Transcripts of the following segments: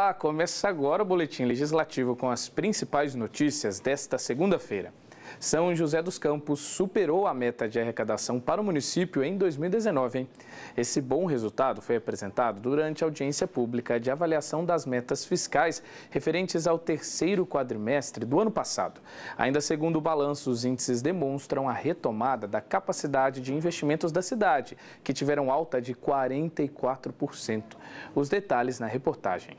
Olá, começa agora o boletim legislativo com as principais notícias desta segunda-feira. São José dos Campos superou a meta de arrecadação para o município em 2019. Hein? Esse bom resultado foi apresentado durante a audiência pública de avaliação das metas fiscais referentes ao terceiro quadrimestre do ano passado. Ainda segundo o balanço, os índices demonstram a retomada da capacidade de investimentos da cidade, que tiveram alta de 44%. Os detalhes na reportagem.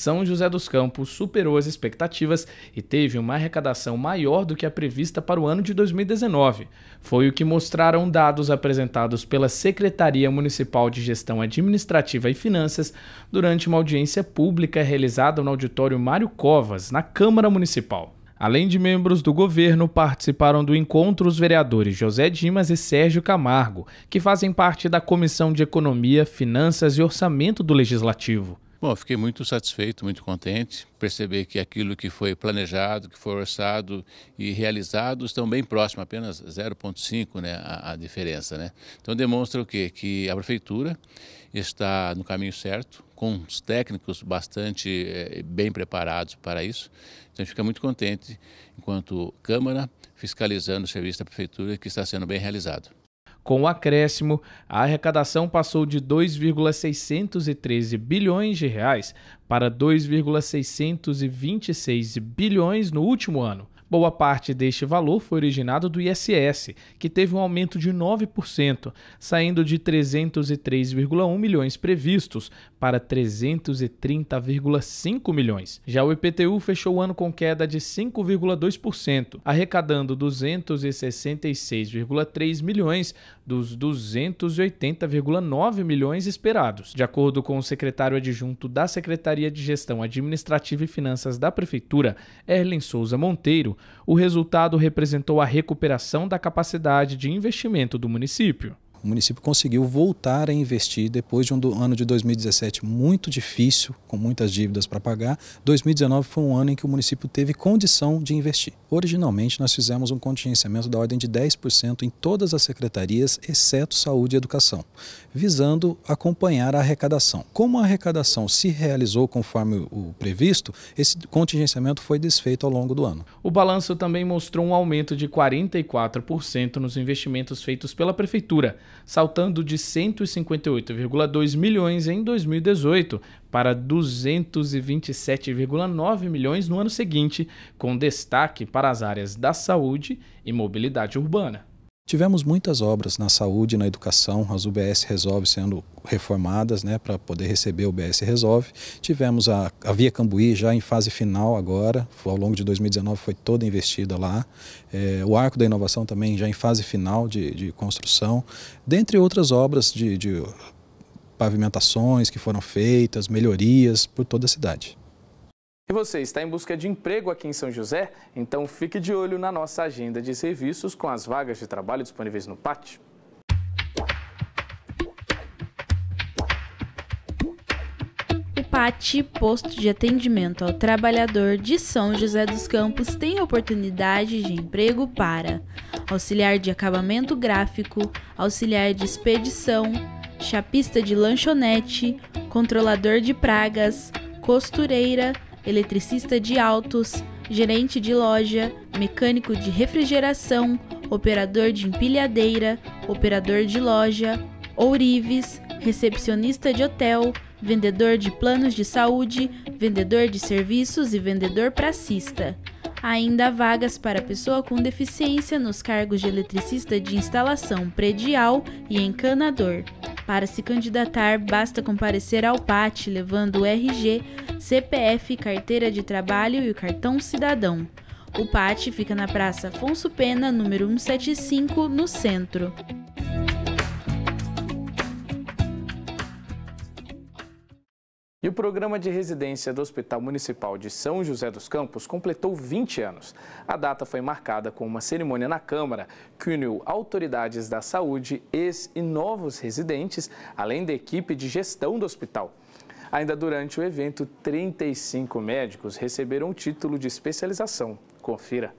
São José dos Campos superou as expectativas e teve uma arrecadação maior do que a prevista para o ano de 2019. Foi o que mostraram dados apresentados pela Secretaria Municipal de Gestão Administrativa e Finanças durante uma audiência pública realizada no auditório Mário Covas, na Câmara Municipal. Além de membros do governo, participaram do encontro os vereadores José Dimas e Sérgio Camargo, que fazem parte da Comissão de Economia, Finanças e Orçamento do Legislativo. Bom, fiquei muito satisfeito, muito contente, perceber que aquilo que foi planejado, que foi orçado e realizado estão bem próximo, apenas 0,5 né, a, a, diferença. Né? Então demonstra o quê? Que a prefeitura está no caminho certo, com os técnicos bastante eh, bem preparados para isso. Então a gente fica muito contente enquanto Câmara fiscalizando o serviço da prefeitura que está sendo bem realizado. Com o acréscimo, a arrecadação passou de 2,613 bilhões de reais para 2,626 bilhões no último ano, Boa parte deste valor foi originado do ISS, que teve um aumento de 9%, saindo de 303,1 milhões previstos para 330,5 milhões. Já o IPTU fechou o ano com queda de 5,2%, arrecadando 266,3 milhões dos 280,9 milhões esperados. De acordo com o secretário adjunto da Secretaria de Gestão Administrativa e Finanças da Prefeitura, Erlen Souza Monteiro, o resultado representou a recuperação da capacidade de investimento do município. O município conseguiu voltar a investir depois de um ano de 2017 muito difícil, com muitas dívidas para pagar. 2019 foi um ano em que o município teve condição de investir. Originalmente, nós fizemos um contingenciamento da ordem de 10% em todas as secretarias, exceto saúde e educação, visando acompanhar a arrecadação. Como a arrecadação se realizou conforme o previsto, esse contingenciamento foi desfeito ao longo do ano. O balanço também mostrou um aumento de 44% nos investimentos feitos pela Prefeitura saltando de 158,2 milhões em 2018 para 227,9 milhões no ano seguinte, com destaque para as áreas da saúde e mobilidade urbana. Tivemos muitas obras na saúde, na educação, as UBS Resolve sendo reformadas né, para poder receber o UBS Resolve. Tivemos a, a, Via Cambuí já em fase final agora, ao longo de 2019 foi toda investida lá. É, o Arco da Inovação também já em fase final de, de construção, dentre outras obras de, de pavimentações que foram feitas, melhorias por toda a cidade. E você está em busca de emprego aqui em São José? Então fique de olho na nossa agenda de serviços com as vagas de trabalho disponíveis no PAT. O PAT, Posto de Atendimento ao Trabalhador de São José dos Campos, tem oportunidade de emprego para auxiliar de acabamento gráfico, auxiliar de expedição, chapista de lanchonete, controlador de pragas, costureira, eletricista de autos, gerente de loja, mecânico de refrigeração, operador de empilhadeira, operador de loja, ourives, recepcionista de hotel, vendedor de planos de saúde, vendedor de serviços e vendedor pracista. Ainda há vagas para pessoa com deficiência nos cargos de eletricista de instalação predial e encanador. Para se candidatar, basta comparecer ao PAT levando o RG, CPF, carteira de trabalho e o cartão cidadão. O PAT fica na Praça Afonso Pena, número 175, no centro. E o programa de residência do Hospital Municipal de São José dos Campos completou 20 anos. A data foi marcada com uma cerimônia na Câmara que uniu autoridades da saúde, ex e novos residentes, além da equipe de gestão do hospital. Ainda durante o evento, 35 médicos receberam o título de especialização. Confira.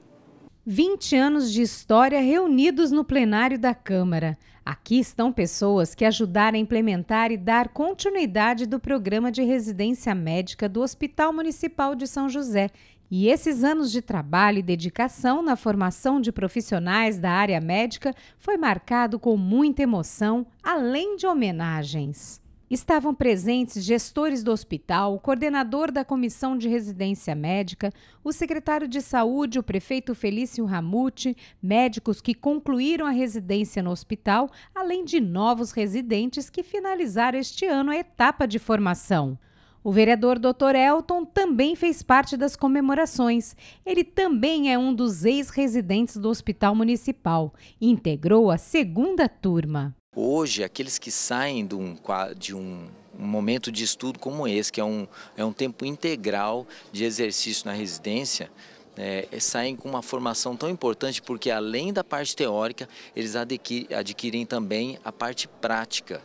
20 anos de história reunidos no plenário da Câmara. Aqui estão pessoas que ajudaram a implementar e dar continuidade do programa de residência médica do Hospital Municipal de São José. E esses anos de trabalho e dedicação na formação de profissionais da área médica foi marcado com muita emoção, além de homenagens. Estavam presentes gestores do hospital, o coordenador da comissão de residência médica, o secretário de saúde, o prefeito Felício Ramute, médicos que concluíram a residência no hospital, além de novos residentes que finalizaram este ano a etapa de formação. O vereador Dr. Elton também fez parte das comemorações. Ele também é um dos ex-residentes do Hospital Municipal. Integrou a segunda turma. Hoje, aqueles que saem de um, de um, um momento de estudo como esse, que é um, é um tempo integral de exercício na residência, é, é saem com uma formação tão importante, porque além da parte teórica, eles adquirem, adquirem também a parte prática.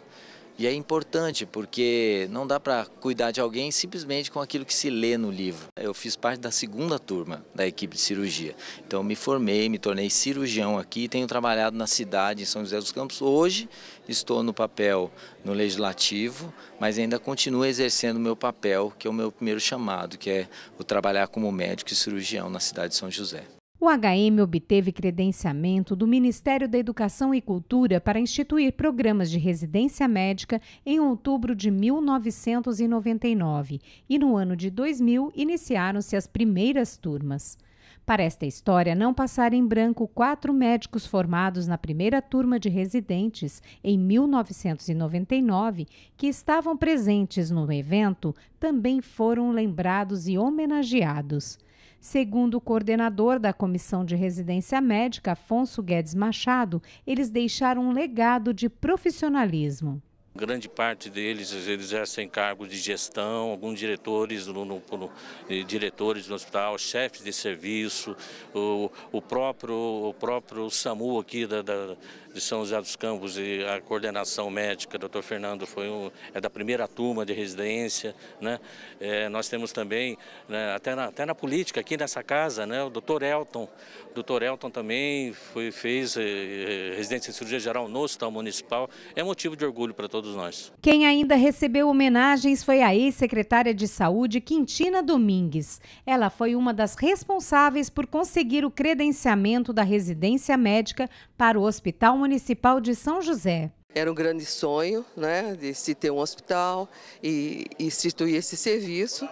E é importante porque não dá para cuidar de alguém simplesmente com aquilo que se lê no livro. Eu fiz parte da segunda turma da equipe de cirurgia. Então me formei, me tornei cirurgião aqui e tenho trabalhado na cidade, em São José dos Campos. Hoje estou no papel no legislativo, mas ainda continuo exercendo o meu papel, que é o meu primeiro chamado, que é o trabalhar como médico e cirurgião na cidade de São José. O HM obteve credenciamento do Ministério da Educação e Cultura para instituir programas de residência médica em outubro de 1999 e no ano de 2000 iniciaram-se as primeiras turmas. Para esta história não passar em branco, quatro médicos formados na primeira turma de residentes em 1999, que estavam presentes no evento, também foram lembrados e homenageados. Segundo o coordenador da Comissão de Residência Médica, Afonso Guedes Machado, eles deixaram um legado de profissionalismo. Grande parte deles, eles exercem é cargos de gestão, alguns diretores, no, no, no, eh, diretores do hospital, chefes de serviço, o, o, próprio, o próprio SAMU aqui da, da de São José dos Campos e a coordenação médica, doutor Fernando, foi um, é da primeira turma de residência. Né? É, nós temos também, né, até, na, até na política, aqui nessa casa, né, o doutor Elton. O doutor Elton também foi, fez é, residência de cirurgia geral no Hospital Municipal. É motivo de orgulho para todos nós. Quem ainda recebeu homenagens foi a ex-secretária de Saúde, Quintina Domingues. Ela foi uma das responsáveis por conseguir o credenciamento da residência médica para o Hospital Municipal Municipal de São José. Era um grande sonho né, de se ter um hospital e instituir esse serviço.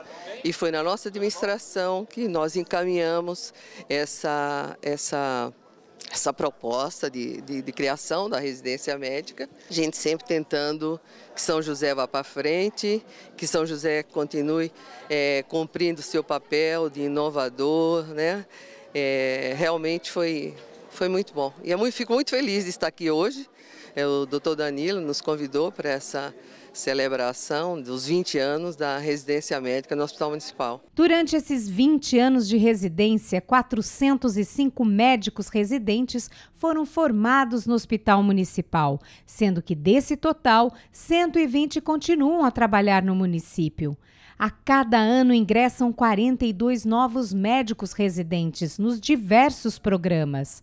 E foi na nossa administração que nós encaminhamos essa, essa, essa proposta de, de, de criação da residência médica. A gente sempre tentando que São José vá para frente, que São José continue é, cumprindo seu papel de inovador. Né? É, realmente foi foi muito bom. E eu fico muito feliz de estar aqui hoje. É, o doutor Danilo nos convidou para essa celebração dos 20 anos da residência médica no Hospital Municipal. Durante esses 20 anos de residência, 405 médicos residentes foram formados no Hospital Municipal, sendo que desse total, 120 continuam a trabalhar no município. A cada ano ingressam 42 novos médicos residentes nos diversos programas.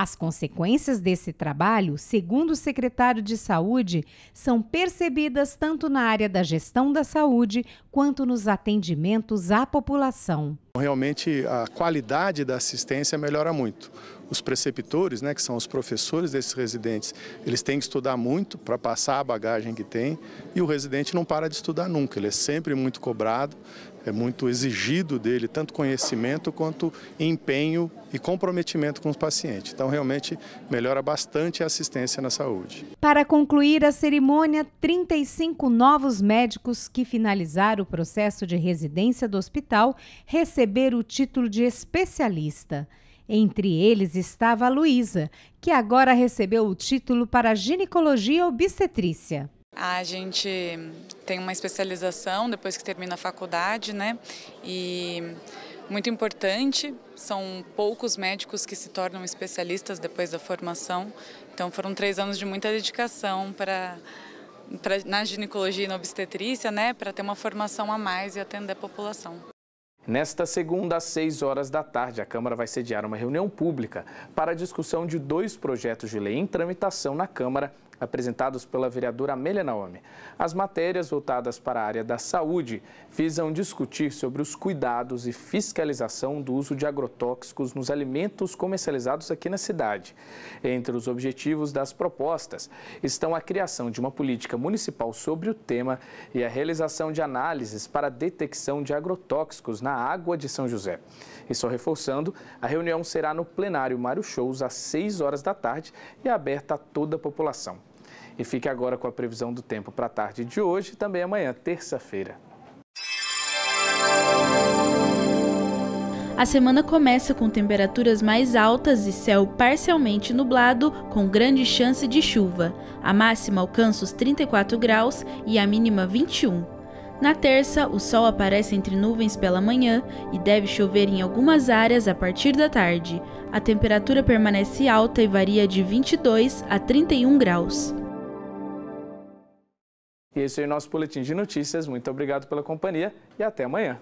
As consequências desse trabalho, segundo o secretário de Saúde, são percebidas tanto na área da gestão da saúde quanto nos atendimentos à população. Então, realmente a qualidade da assistência melhora muito. Os preceptores, né, que são os professores desses residentes, eles têm que estudar muito para passar a bagagem que tem e o residente não para de estudar nunca, ele é sempre muito cobrado é muito exigido dele tanto conhecimento quanto empenho e comprometimento com os pacientes. Então, realmente, melhora bastante a assistência na saúde. Para concluir a cerimônia, 35 novos médicos que finalizaram o processo de residência do hospital receberam o título de especialista. Entre eles estava a Luísa, que agora recebeu o título para ginecologia obstetrícia. A gente tem uma especialização depois que termina a faculdade, né? E muito importante, são poucos médicos que se tornam especialistas depois da formação. Então foram três anos de muita dedicação para na ginecologia e na obstetrícia, né, para ter uma formação a mais e atender a população. Nesta segunda, às 6 horas da tarde, a Câmara vai sediar uma reunião pública para a discussão de dois projetos de lei em tramitação na Câmara apresentados pela vereadora Amélia Naomi. As matérias voltadas para a área da saúde visam discutir sobre os cuidados e fiscalização do uso de agrotóxicos nos alimentos comercializados aqui na cidade. Entre os objetivos das propostas estão a criação de uma política municipal sobre o tema e a realização de análises para a detecção de agrotóxicos na água de São José. E só reforçando, a reunião será no plenário Mário Shows às 6 horas da tarde e aberta a toda a população. E fique agora com a previsão do tempo para a tarde de hoje e também amanhã, terça-feira. A semana começa com temperaturas mais altas e céu parcialmente nublado, com grande chance de chuva. A máxima alcança os 34 graus e a mínima 21. Na terça, o sol aparece entre nuvens pela manhã e deve chover em algumas áreas a partir da tarde. A temperatura permanece alta e varia de 22 a 31 graus. E esse é o nosso boletim de notícias. Muito obrigado pela companhia e até amanhã.